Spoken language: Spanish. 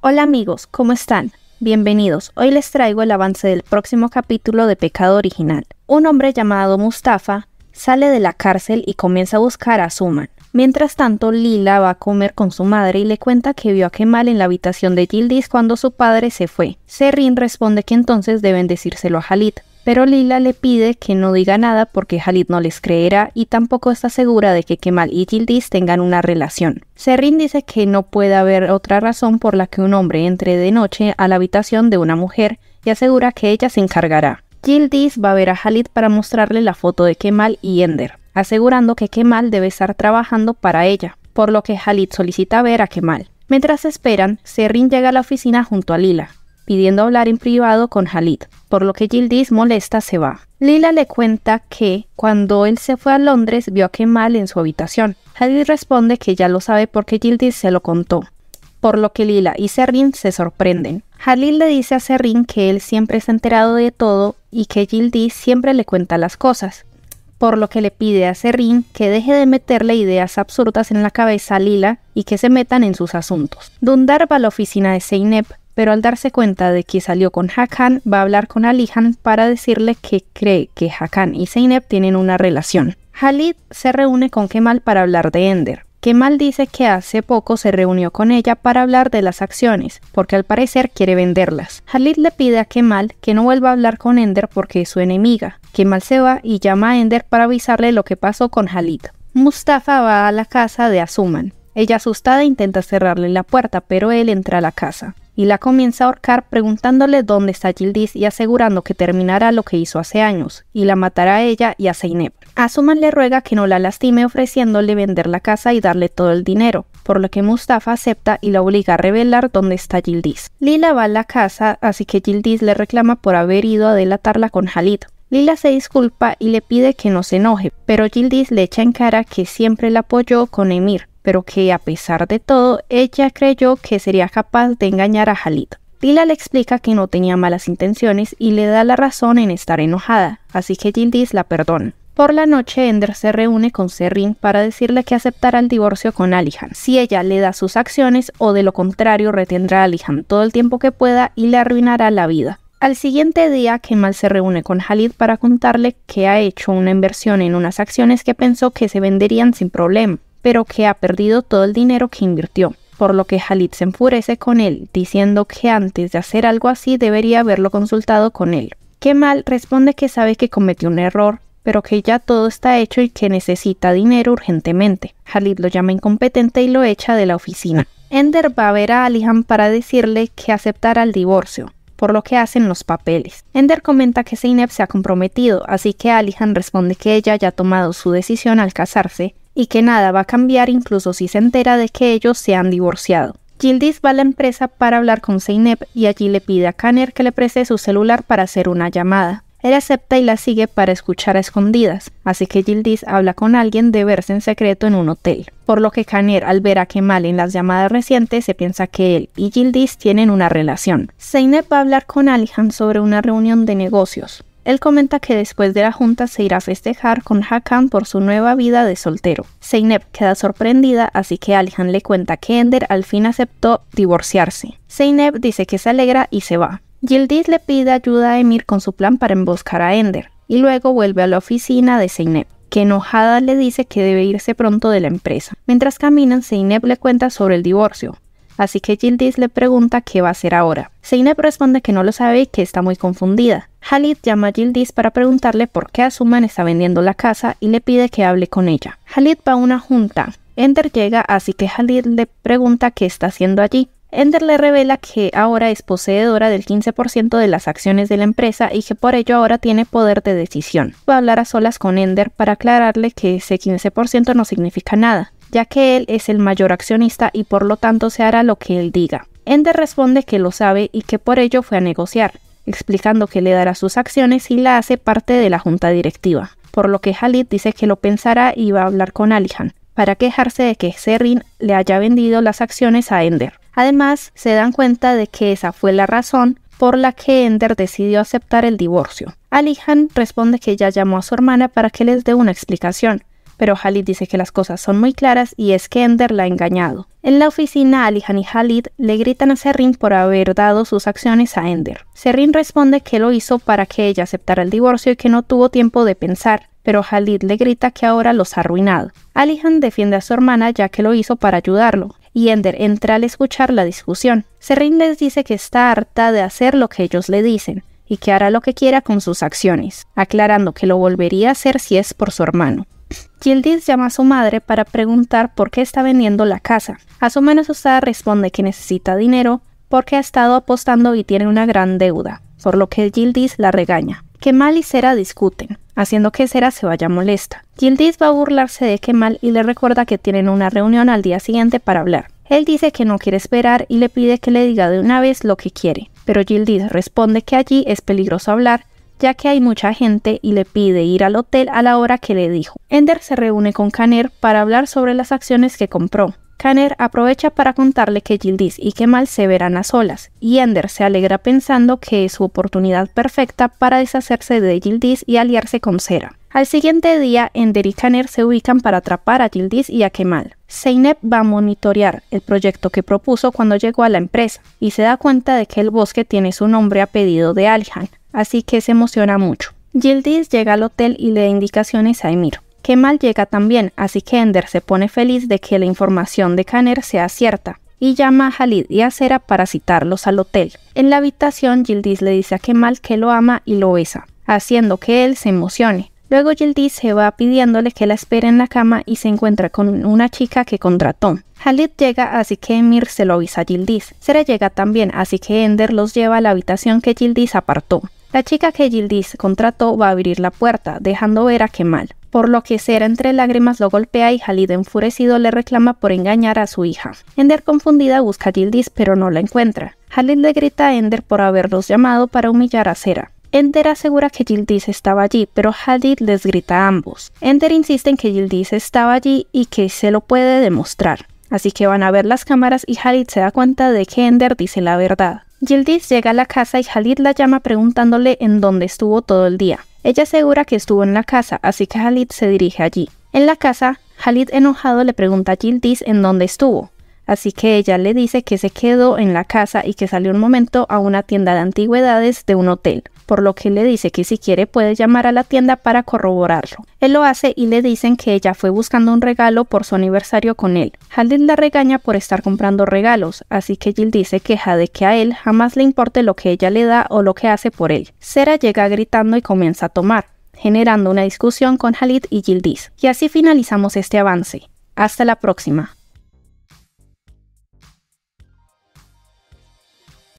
Hola amigos, ¿cómo están? Bienvenidos, hoy les traigo el avance del próximo capítulo de Pecado Original. Un hombre llamado Mustafa sale de la cárcel y comienza a buscar a Suman. Mientras tanto, Lila va a comer con su madre y le cuenta que vio a Kemal en la habitación de Gildis cuando su padre se fue. Serrin responde que entonces deben decírselo a Halid pero Lila le pide que no diga nada porque Halid no les creerá y tampoco está segura de que Kemal y Gildiz tengan una relación. Serrin dice que no puede haber otra razón por la que un hombre entre de noche a la habitación de una mujer y asegura que ella se encargará. Gildiz va a ver a Halid para mostrarle la foto de Kemal y Ender, asegurando que Kemal debe estar trabajando para ella, por lo que Halid solicita ver a Kemal. Mientras esperan, Serrin llega a la oficina junto a Lila, pidiendo hablar en privado con Halid, por lo que Gildis molesta se va. Lila le cuenta que cuando él se fue a Londres vio a Kemal en su habitación. Halid responde que ya lo sabe porque Gildis se lo contó, por lo que Lila y Serrin se sorprenden. Halid le dice a Serrin que él siempre está enterado de todo y que Gildis siempre le cuenta las cosas, por lo que le pide a Serrin que deje de meterle ideas absurdas en la cabeza a Lila y que se metan en sus asuntos. Dundar va a la oficina de Zeynep pero al darse cuenta de que salió con Hakan, va a hablar con Alihan para decirle que cree que Hakan y Zeynep tienen una relación. Halid se reúne con Kemal para hablar de Ender. Kemal dice que hace poco se reunió con ella para hablar de las acciones, porque al parecer quiere venderlas. Halid le pide a Kemal que no vuelva a hablar con Ender porque es su enemiga. Kemal se va y llama a Ender para avisarle lo que pasó con Halid. Mustafa va a la casa de Asuman. Ella asustada intenta cerrarle la puerta, pero él entra a la casa y la comienza a ahorcar preguntándole dónde está Gildiz y asegurando que terminará lo que hizo hace años, y la matará a ella y a Zeynep. Asuman le ruega que no la lastime ofreciéndole vender la casa y darle todo el dinero, por lo que Mustafa acepta y la obliga a revelar dónde está Yildiz. Lila va a la casa, así que Gildiz le reclama por haber ido a delatarla con Halid, Lila se disculpa y le pide que no se enoje, pero Gildiz le echa en cara que siempre la apoyó con Emir, pero que a pesar de todo, ella creyó que sería capaz de engañar a Halid. Tila le explica que no tenía malas intenciones y le da la razón en estar enojada, así que Jindis la perdona. Por la noche, Ender se reúne con Serrin para decirle que aceptará el divorcio con Alihan, si ella le da sus acciones o de lo contrario retendrá a Alihan todo el tiempo que pueda y le arruinará la vida. Al siguiente día, Kemal se reúne con Halid para contarle que ha hecho una inversión en unas acciones que pensó que se venderían sin problema pero que ha perdido todo el dinero que invirtió, por lo que Halid se enfurece con él, diciendo que antes de hacer algo así debería haberlo consultado con él. Kemal responde que sabe que cometió un error, pero que ya todo está hecho y que necesita dinero urgentemente. Halid lo llama incompetente y lo echa de la oficina. Ender va a ver a Alihan para decirle que aceptará el divorcio, por lo que hacen los papeles. Ender comenta que Zeynep se ha comprometido, así que Alihan responde que ella ya ha tomado su decisión al casarse y que nada va a cambiar incluso si se entera de que ellos se han divorciado. Gildis va a la empresa para hablar con Zeynep y allí le pide a Kaner que le preste su celular para hacer una llamada. Él acepta y la sigue para escuchar a escondidas, así que Gildis habla con alguien de verse en secreto en un hotel, por lo que Kaner al ver a Kemal en las llamadas recientes se piensa que él y Gildis tienen una relación. Zeynep va a hablar con Alihan sobre una reunión de negocios, él comenta que después de la junta se irá a festejar con Hakan por su nueva vida de soltero. Zeynep queda sorprendida, así que Alihan le cuenta que Ender al fin aceptó divorciarse. Zeynep dice que se alegra y se va. Yildiz le pide ayuda a Emir con su plan para emboscar a Ender, y luego vuelve a la oficina de Zeynep que enojada le dice que debe irse pronto de la empresa. Mientras caminan, Zeynep le cuenta sobre el divorcio, así que Yildiz le pregunta qué va a hacer ahora. Zeynep responde que no lo sabe y que está muy confundida, Halid llama a para preguntarle por qué Azuman está vendiendo la casa y le pide que hable con ella. Halid va a una junta. Ender llega, así que Halid le pregunta qué está haciendo allí. Ender le revela que ahora es poseedora del 15% de las acciones de la empresa y que por ello ahora tiene poder de decisión. Va a hablar a solas con Ender para aclararle que ese 15% no significa nada, ya que él es el mayor accionista y por lo tanto se hará lo que él diga. Ender responde que lo sabe y que por ello fue a negociar explicando que le dará sus acciones y la hace parte de la junta directiva, por lo que Halid dice que lo pensará y va a hablar con Alihan, para quejarse de que Serrin le haya vendido las acciones a Ender. Además, se dan cuenta de que esa fue la razón por la que Ender decidió aceptar el divorcio. Alihan responde que ya llamó a su hermana para que les dé una explicación, pero Halid dice que las cosas son muy claras y es que Ender la ha engañado. En la oficina, Alihan y Halid le gritan a Serrin por haber dado sus acciones a Ender. Serrin responde que lo hizo para que ella aceptara el divorcio y que no tuvo tiempo de pensar, pero Halid le grita que ahora los ha arruinado. Alihan defiende a su hermana ya que lo hizo para ayudarlo, y Ender entra al escuchar la discusión. Serrin les dice que está harta de hacer lo que ellos le dicen, y que hará lo que quiera con sus acciones, aclarando que lo volvería a hacer si es por su hermano. Gildis llama a su madre para preguntar por qué está vendiendo la casa. A su menos asustada responde que necesita dinero porque ha estado apostando y tiene una gran deuda, por lo que Gildis la regaña. Kemal y Sera discuten, haciendo que Sera se vaya molesta. Gildis va a burlarse de Kemal y le recuerda que tienen una reunión al día siguiente para hablar. Él dice que no quiere esperar y le pide que le diga de una vez lo que quiere, pero Gildis responde que allí es peligroso hablar ya que hay mucha gente y le pide ir al hotel a la hora que le dijo. Ender se reúne con Caner para hablar sobre las acciones que compró. Kanner aprovecha para contarle que Gildis y Kemal se verán a solas, y Ender se alegra pensando que es su oportunidad perfecta para deshacerse de Gildis y aliarse con Sera. Al siguiente día, Ender y Kanner se ubican para atrapar a Gildis y a Kemal. Zeynep va a monitorear el proyecto que propuso cuando llegó a la empresa, y se da cuenta de que el bosque tiene su nombre a pedido de Alhan, así que se emociona mucho. Gildis llega al hotel y le da indicaciones a Emir. Kemal llega también, así que Ender se pone feliz de que la información de Kaner sea cierta y llama a Halid y a Sera para citarlos al hotel. En la habitación, Gildis le dice a Kemal que lo ama y lo besa, haciendo que él se emocione. Luego Gildis se va pidiéndole que la espere en la cama y se encuentra con una chica que contrató. Halid llega así que Emir se lo avisa a Gildis. Sera llega también así que Ender los lleva a la habitación que Gildis apartó. La chica que Gildis contrató va a abrir la puerta, dejando ver a Kemal por lo que Sera entre lágrimas lo golpea y Halid enfurecido le reclama por engañar a su hija. Ender confundida busca a Gildis pero no la encuentra. Halid le grita a Ender por haberlos llamado para humillar a Cera. Ender asegura que Gildis estaba allí, pero Halid les grita a ambos. Ender insiste en que Gildis estaba allí y que se lo puede demostrar. Así que van a ver las cámaras y Halid se da cuenta de que Ender dice la verdad. Gildis llega a la casa y Halid la llama preguntándole en dónde estuvo todo el día. Ella asegura que estuvo en la casa, así que Halid se dirige allí. En la casa, Halid enojado le pregunta a Gildis en dónde estuvo, así que ella le dice que se quedó en la casa y que salió un momento a una tienda de antigüedades de un hotel por lo que le dice que si quiere puede llamar a la tienda para corroborarlo. Él lo hace y le dicen que ella fue buscando un regalo por su aniversario con él. Halid la regaña por estar comprando regalos, así que Jill dice queja de que a él jamás le importe lo que ella le da o lo que hace por él. Sera llega gritando y comienza a tomar, generando una discusión con Halid y dice Y así finalizamos este avance. Hasta la próxima.